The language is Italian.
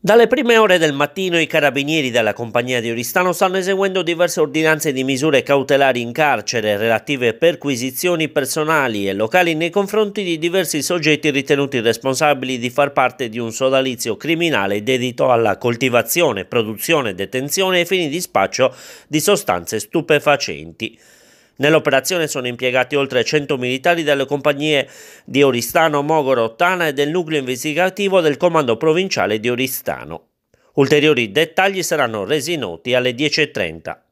Dalle prime ore del mattino i carabinieri della compagnia di Oristano stanno eseguendo diverse ordinanze di misure cautelari in carcere relative a perquisizioni personali e locali nei confronti di diversi soggetti ritenuti responsabili di far parte di un sodalizio criminale dedito alla coltivazione, produzione, detenzione e fini di spaccio di sostanze stupefacenti. Nell'operazione sono impiegati oltre 100 militari delle compagnie di Oristano, Mogoro, Tana e del nucleo investigativo del comando provinciale di Oristano. Ulteriori dettagli saranno resi noti alle 10.30.